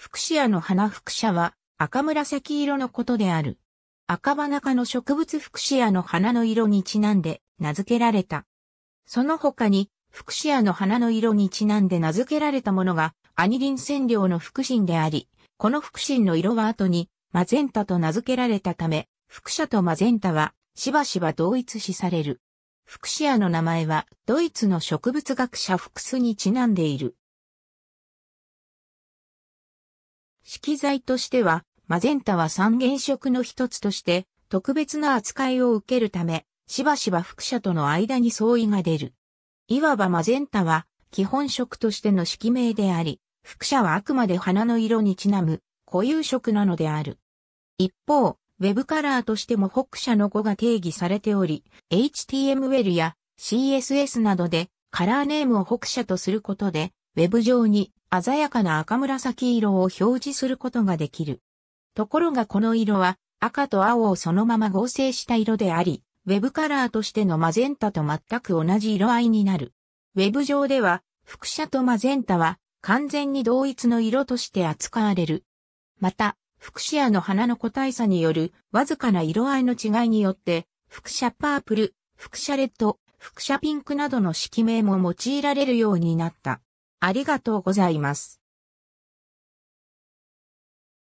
フクシアの花フクシは赤紫色のことである。赤花科の植物フクシアの花の色にちなんで名付けられた。その他に、フクシアの花の色にちなんで名付けられたものが、アニリン染料の福心であり、この福心の色は後に、マゼンタと名付けられたため、フクシとマゼンタは、しばしば同一視される。フクシアの名前は、ドイツの植物学者フクスにちなんでいる。色材としては、マゼンタは三原色の一つとして、特別な扱いを受けるため、しばしば副社との間に相違が出る。いわばマゼンタは、基本色としての色名であり、副社はあくまで花の色にちなむ、固有色なのである。一方、ウェブカラーとしても北社の語が定義されており、HTML や CSS などでカラーネームを北社とすることで、ウェブ上に鮮やかな赤紫色を表示することができる。ところがこの色は赤と青をそのまま合成した色であり、ウェブカラーとしてのマゼンタと全く同じ色合いになる。ウェブ上では、副写とマゼンタは完全に同一の色として扱われる。また、副写の花の個体差によるわずかな色合いの違いによって、副写パープル、副写レッド、副写ピンクなどの色名も用いられるようになった。ありがとうございます。